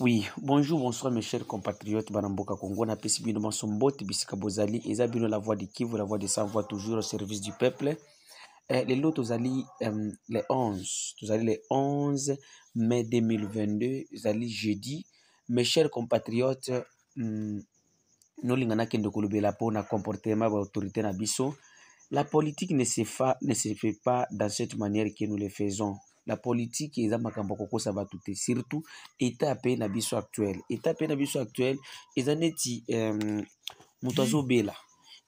oui bonjour bonsoir mes chers compatriotes Banamboka congo napesi bino masombote bisika bozali la voix de kivu la voix de sa voix toujours au service du peuple eh, euh, le 11 tozali 11 mai 2022 ezali jeudi mes chers compatriotes nous hmm, nolinganaki la peau, n'a comportement ya baautorité na biso la politique ne se, fa, ne se fait pas dans cette manière que nous le faisons la politike eza makambo ya kokosa bato te surtout etat pe na biso actuel etat pe na biso actuel eza neti um, moto azobela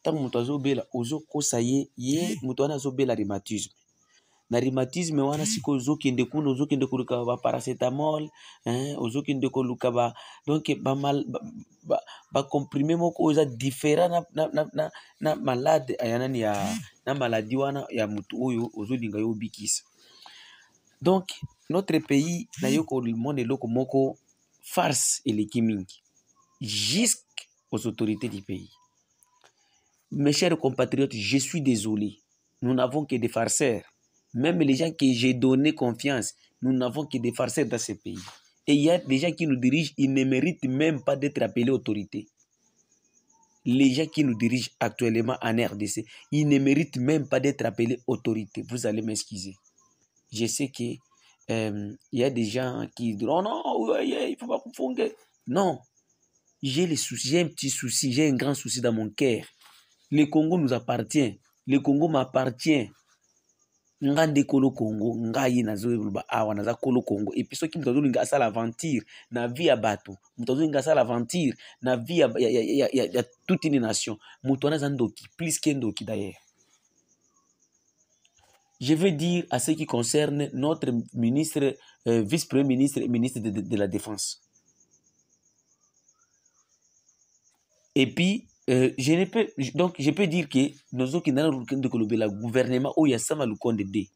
ntango moto azobela ozokosa ye ye moto wana azobela rhumatisme na rhumatisme wana sikoyo ozokende kuna ozokende koluka baparacetamol eh, ozokende koluka ba donk bacomprime ba, ba, ba moko oyo eza différent na, na, na, na, na malade ya nani ya na maladi wana ya motu oyo ozolinga yo obikisa donc notre pays le monde, eloko moko farce et les kiming, jusqu'aux autorités du pays mes chers compatriotes je suis désolé nous n'avons que des farceurs même les gens que j'ai donné confiance nous n'avons que des farceurs dans ce pays et il y a des gens qui nous dirigent ils ne méritent même pas d'être appelés autorités les gens qui nous dirigent actuellement en RDC, ils ne méritent même pas d'être appelés autorités. Vous allez m'excuser je sais que euh, y a des gens qui disent « oh non, il ne faut pas confondre. Non, j'ai les soucis, un petit souci, j'ai un grand souci dans mon cœur. Le Congo nous appartient, le Congo m'appartient. ngande kolo kongo ngai awa puis kolo qui une grâce à na vie à bato sala ventir na vie toute nation plus qu'un d'ailleurs je veux dire à ce qui concerne notre ministre, euh, vice-premier ministre et ministre de, la Défense. Et puis, euh, je ne peux, donc, je peux dire que nous avons le gouvernement où il y a Kondé.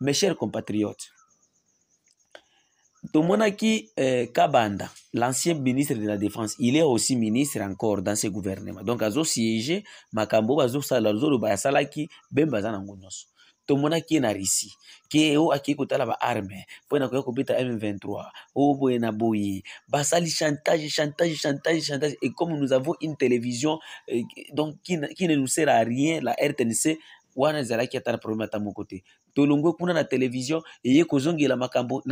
Mes chers compatriotes, Tomonaki euh, Kabanda, l'ancien ministre de la Défense, il est aussi ministre encore dans ce gouvernement. Donc, azo siège, makambo bazo sala zolo ba sala ki bemba Tomonaki ngonos. E Tomonaki na risi, ke o aki la ba arme, pona ko kopita M23, o boye basali chantage, chantage, chantage, chantage et comme nous avons une télévision euh, donc qui, qui ne nous sert à rien, la RTNC wana ezalaki ata na probleme ata moko te tolongwe kuna na televizio eye kozongela makambo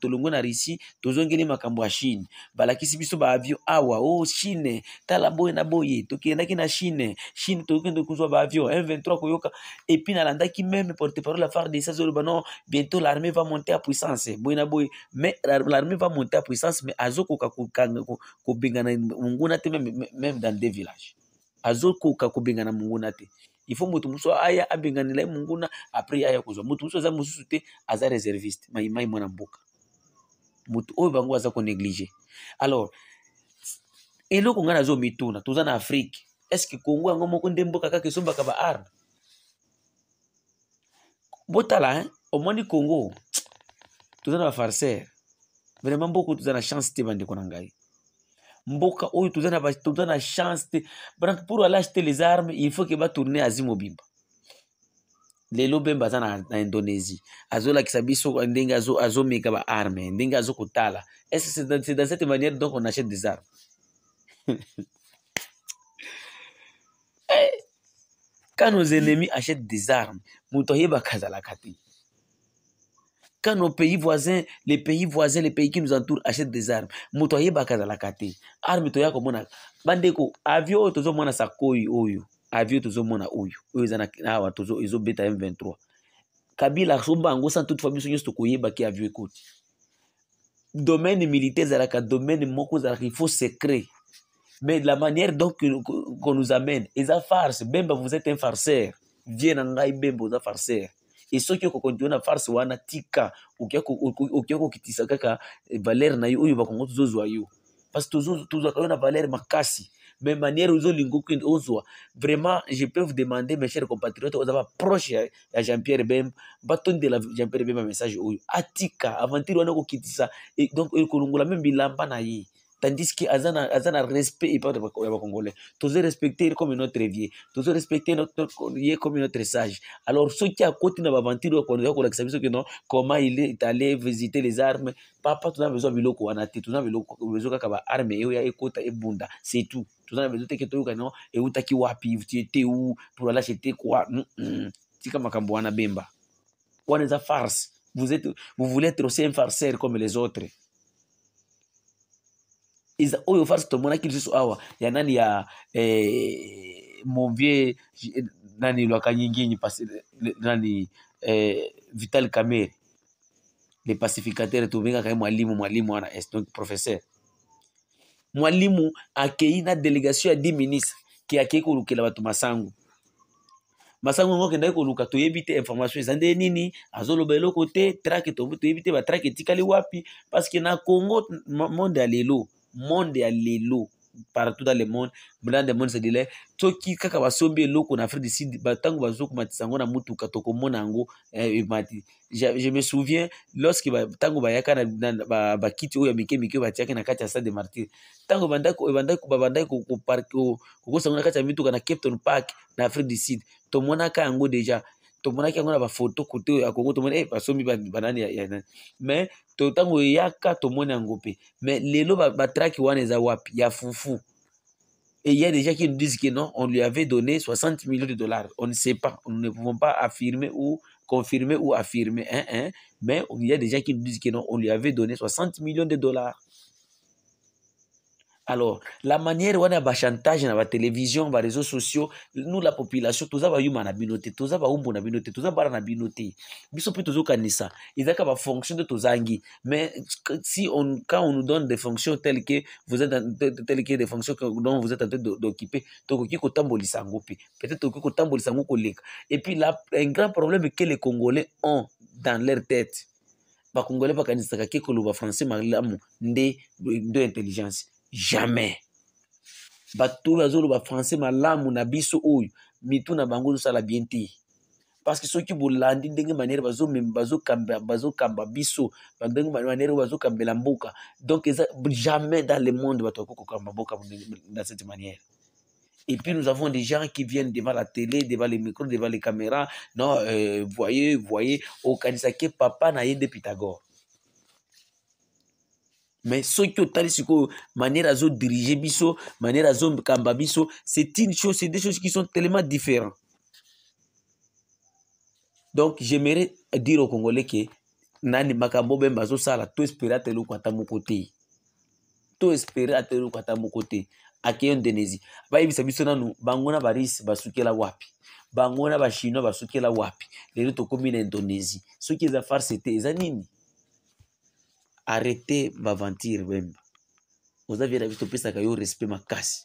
tolongwe na russie tozongeli makambo ya chine balakisi biso baavion awa o oh, chine tala boye na boye tokendaki na chine chine tokende kozwa baavion vingt 23 koyoka epui nalandaki meme porteparole ya fardc azoloba non bientôt l'armée va monter à puissance boye na boye mais l'armée va monter à puissance mais azokoka kobengana monguna te meme dans des villages azokoka kobengana monguna te ilfaut moto mosusu aya abengani na ye monguna apres ye aya kozwa moto mosusu aza mosusu te aza réserviste maimai mwana mboka moto oyo bango aza konéglige alors eloko ngai nazomituna toza na afrike estce congo yango moko nde mboka kaka esombaka baarme botala eh? omoni congo toza na bafarcere vraiment mboka toza na chance te bandeko na ngai mboka oyo toza na chance te donc pour ala achete les armes il faut ke batourne azwi mobimba lelo bemba aza na indonésie azolakisa biso ndenge azomeka baarme ndenge azokotala est ce c'est dans cette manière donc on achète des armes eh, quand nos ennemis achètent des armes moto ayebaka azalaka te quand nos pays voisins, les pays voisins, les pays qui nous entourent achètent des armes, moto yebaka zalaka te. Arme toya komona bandeko avio tozomona sakoi oyo. Avio tozomona oyo. Oyo zana awa tozo ezobeta M23. Kabila azomba yango sans toutefois biso nyonso baki avio écoute. Domaine militaire ka domaine moko zala il faut secret. Mais de la manière donc qu'on nous amène, eza farce. Bemba, vous êtes un farceur. Viens ngai Bemba, vous êtes farceur. Et esokio na farse wana tika ukiako ukitisa kaka eh, valere na yo oyo bakongo tozozwa yo parce tozwaka yo na valere makasi mais manière ozolinga ozwa vraiment je peux vous demander mes chers compatriotes oza baproche ya jean pierre bem batondela jean pierre bem message oyo atika aventure wana Et eh, donc ekolongola meme bilamba na ye Tandis que azana azana de congolais. comme respecter comme notre vieux, todos respecté notre comme notre sage. Alors ceux qui à côté à mentir, que non comment il est allé visiter les armes. Papa as besoin de biloko wana Tu tu as besoin kaka ba arme Tu ya et bunda C'est tout. as besoin te que tu non qui wapi, tu étais où pour aller acheter quoi. Tika makambo wana bemba. quoi Vous êtes vous voulez être aussi un farceur comme les autres. iza oyo farse tomonaki lisusu awa ya nani ya eh, monvie nani lwaka nyinginyi nani eh, vital kamere le pacificateur tobengaka ye mwalimu mwalimu wana est donc professeur mwalimu akei na délégation ya 10 ministre ke akei kolukela bato masango masango yango akendaki koluka toyebi te information eza nde nini azoloba eloko te trake toyebi te batrake etikali wapi parceke na congo monde ya lelo monde ya lelo partout dans le monde dans le monde cedile soki kaka basombi eloko na afrique du sud ntango bazokomatisa yango na motuka tokomona yango emati eh, eh, je me souviens lorsque ntango bayaka bakiti oyo ya mike mike oyo batiaki na kati ya stade de martyr ntango babandaki kokosango na kati ya mituka na cape town park na afrique du sud tomonaka yango déjà eh, il y a des gens qui nous disent que non, on lui avait donné 60 millions de dollars. On ne sait pas, on ne pouvons pas affirmer ou confirmer ou affirmer. Hein, hein. Mais il y a des gens qui nous disent que non, on lui avait donné 60 millions de dollars. Alors, la manière où on wana chantage dans la télévision, les réseaux sociaux, nous la population toza ba yuma na binote, toza ba umbu na binote, toza bara na binote. Biso pe ça. Ils ont une fonction de tozangi. Mais si on quand on nous donne des fonctions telles que vous êtes telles que des fonctions dont vous êtes en train d'occuper, tokoki kotambolisa ngopi. Peut-être tokoki kotambolisa ngoko leka. Et puis là un grand problème que les Congolais ont dans leur tête. les Congolais ba kanisa pas lo ba français malamu nde deux intelligence jamais malamu na biso na bango qui bien que soki gens ndenge bazo kamba, bazo kamba biso manière bazo mboka donc jamais dans le monde kamba dans cette manière Et puis nous avons des gens qui viennent devant la télé, devant les micros, devant les caméras. Non, euh, voyez, voyez, au Kanisake, papa n'a de Pythagore mais qui soki otali sikoyo manière diriger biso manière azokamba biso c'est une chose c'est des choses qui sont tellement différentes donc j'aimerais dire au congolais que nani makambo bemba azosala toespere ata côté tout moko à tel ou eloko côté à te akeye indonésie bayebisa biso nanu bangona baris basukela wapi bangona bashino basukela wapi lero to na indonésie ce qui est affaire c'était nini arrete Vous avez vous avez que respect makasi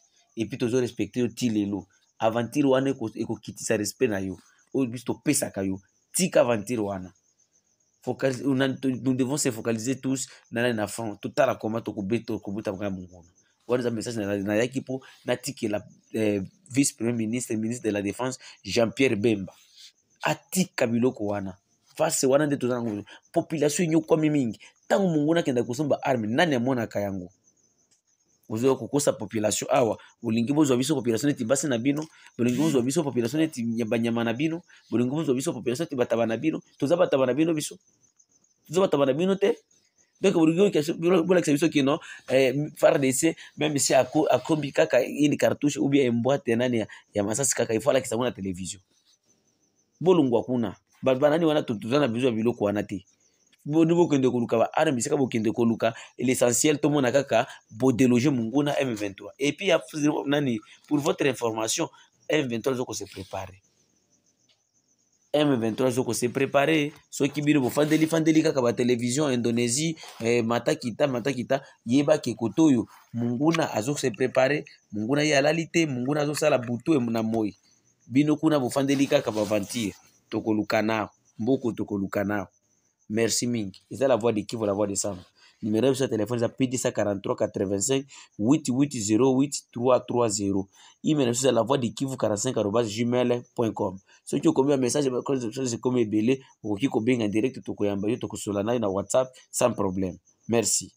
ti respect na yo biso yo tika avantir wana nous devons se focaliser tous dans la nafan tout à la to kubeto voilà message na yaki po na la eh, vice premier ministre ministre de la défense Jean-Pierre Bemba atika biloko wana face wana nde tozana population kwa mingi tangu mungu nakenda kusomba army nani amonaka yango ozoya kokosa population awa bolingi bozwa biso population neti basi na bino bolingi bozwa biso population neti banyama na bino bolingi bozwa biso population neti bataba na bino toza bataba na bino biso toza bataba na bino te donc bolakisa biso kino fardc eh, même si akombi kaka ini cartouche ou bien embwate nani ya masasi kaka ifo alakisa ngo na télévision bolungwa kuna banani wana toza na bizo ya biloko wana te ni bokende koluka baarme esika bokende koluka l'essentiel tomona kaka bodeloge monguna m23 epuis ya nani pour votre information m23 ezokose prépare m23 ezokose prépare soki bino bofandeli fandeli kaka batelevizion indonésie eh, mata kita mata kita yebake kote oyo monguna azose prépare monguna ye alali te monguna azosala butu e na moi bino kuna bofandeli kaka baventure tokoluka nao mboko tokoluka nao merci Ming. C'est la voix de kivu la voix de Numéro de ya téléphone, c'est pd eza 85 243 8808330 email c'est la voix de kivu 45 arobas un com soki vous bamessage ekomi un message un direct vous yo tokosola nayo na whatsapp sans problème merci